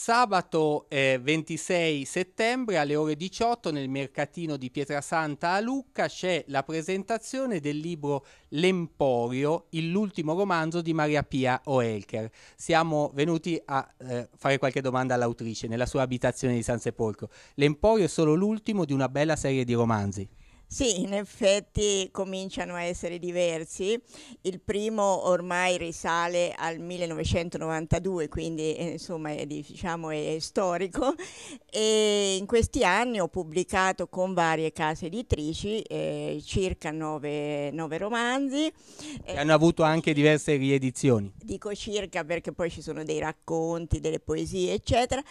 Sabato eh, 26 settembre alle ore 18 nel mercatino di Pietrasanta a Lucca c'è la presentazione del libro L'Emporio, l'ultimo romanzo di Maria Pia Oelker. Siamo venuti a eh, fare qualche domanda all'autrice nella sua abitazione di San Sepolcro. L'Emporio è solo l'ultimo di una bella serie di romanzi. Sì, in effetti cominciano a essere diversi. Il primo ormai risale al 1992, quindi eh, insomma è, diciamo, è, storico e in questi anni ho pubblicato con varie case editrici eh, circa nove, nove romanzi. Che hanno avuto anche diverse riedizioni. Dico circa perché poi ci sono dei racconti, delle poesie, eccetera.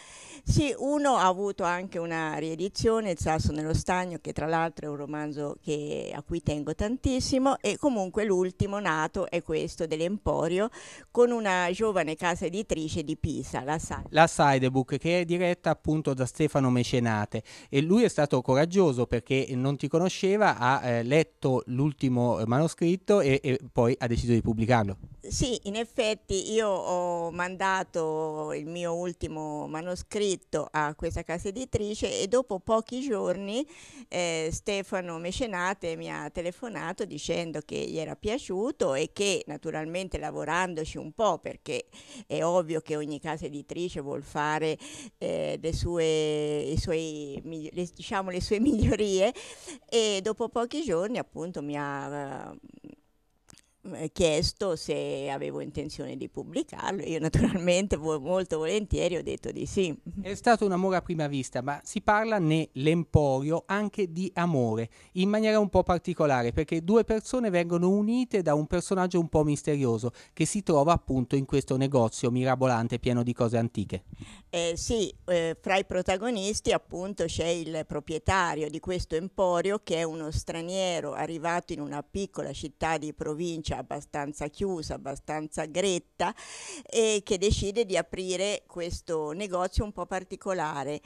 Sì, uno ha avuto anche una riedizione, Il sasso nello stagno, che tra l'altro è un romanzo romanzo che, a cui tengo tantissimo e comunque l'ultimo nato è questo dell'Emporio con una giovane casa editrice di Pisa, la, Sa- la Sidebook, che è diretta appunto da Stefano Mecenate e lui è stato coraggioso perché non ti conosceva, ha eh, letto l'ultimo eh, manoscritto e, e poi ha deciso di pubblicarlo sì, in effetti io ho mandato il mio ultimo manoscritto a questa casa editrice e dopo pochi giorni eh, Stefano Mecenate mi ha telefonato dicendo che gli era piaciuto e che naturalmente lavorandoci un po' perché è ovvio che ogni casa editrice vuol fare eh, le, sue, suoi, le, diciamo, le sue migliorie e dopo pochi giorni appunto mi ha... Eh, chiesto se avevo intenzione di pubblicarlo. Io naturalmente molto volentieri ho detto di sì. È stato un amore a prima vista, ma si parla nell'emporio anche di amore, in maniera un po' particolare, perché due persone vengono unite da un personaggio un po' misterioso che si trova appunto in questo negozio mirabolante pieno di cose antiche. Eh, sì, eh, fra i protagonisti appunto c'è il proprietario di questo emporio che è uno straniero arrivato in una piccola città di provincia politica abbastanza chiusa, abbastanza gretta e che decide di aprire questo negozio un po' particolare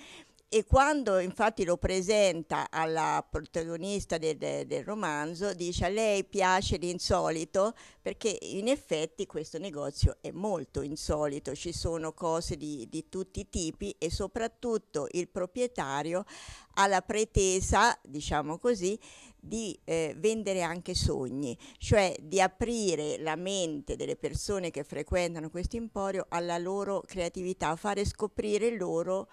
e quando infatti lo presenta alla protagonista del, del, romanzo dice a lei piace l'insolito perché in effetti questo negozio è molto insolito, ci sono cose di, di tutti i tipi e soprattutto il proprietario ha la pretesa, diciamo così, di eh, vendere anche sogni, cioè di aprire la mente delle persone che frequentano questo emporio alla loro creatività, fare scoprire loro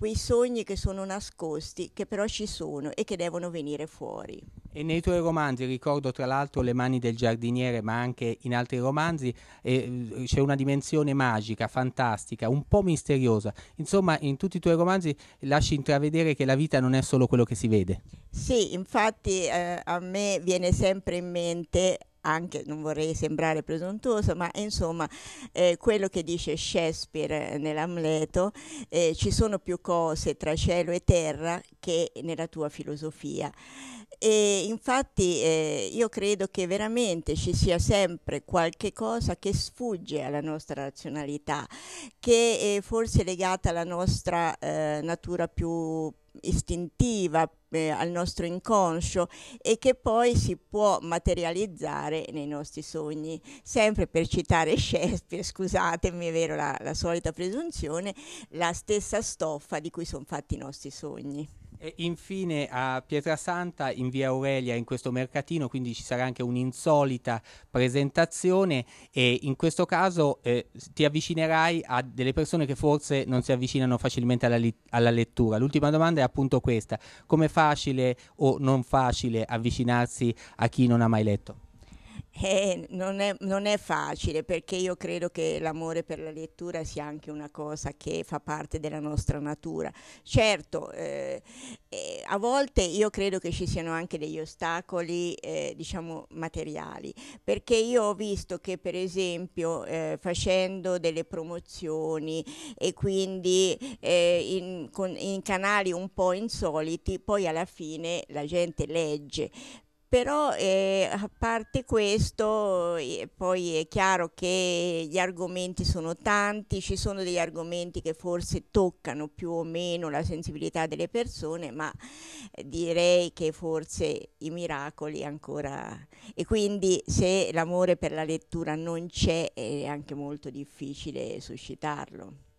quei sogni che sono nascosti, che però ci sono e che devono venire fuori. E nei tuoi romanzi, ricordo tra l'altro Le mani del giardiniere, ma anche in altri romanzi, eh, c'è una dimensione magica, fantastica, un po' misteriosa. Insomma, in tutti i tuoi romanzi lasci intravedere che la vita non è solo quello che si vede. Sì, infatti eh, a me viene sempre in mente anche non vorrei sembrare presuntuoso, ma insomma eh, quello che dice Shakespeare eh, nell'Amleto, eh, ci sono più cose tra cielo e terra che nella tua filosofia. E infatti eh, io credo che veramente ci sia sempre qualche cosa che sfugge alla nostra razionalità, che è forse legata alla nostra eh, natura più istintiva, eh, al nostro inconscio e che poi si può materializzare nei nostri sogni. Sempre per citare Shakespeare, scusatemi, è vero la, la solita presunzione, la stessa stoffa di cui sono fatti i nostri sogni. E infine a Pietrasanta in via Aurelia in questo mercatino, quindi ci sarà anche un'insolita presentazione e in questo caso eh, ti avvicinerai a delle persone che forse non si avvicinano facilmente alla, alla lettura. L'ultima domanda è appunto questa, come facile o non facile avvicinarsi a chi non ha mai letto? Eh, non, è, non, è, facile perché io credo che l'amore per la lettura sia anche una cosa che fa parte della nostra natura. Certo, eh, eh, a volte io credo che ci siano anche degli ostacoli, eh, diciamo, materiali, perché io ho visto che per esempio eh, facendo delle promozioni e quindi eh, in, con, in canali un po' insoliti, poi alla fine la gente legge però eh, a parte questo eh, poi è chiaro che gli argomenti sono tanti, ci sono degli argomenti che forse toccano più o meno la sensibilità delle persone, ma eh, direi che forse i miracoli ancora... E quindi se l'amore per la lettura non c'è è anche molto difficile suscitarlo.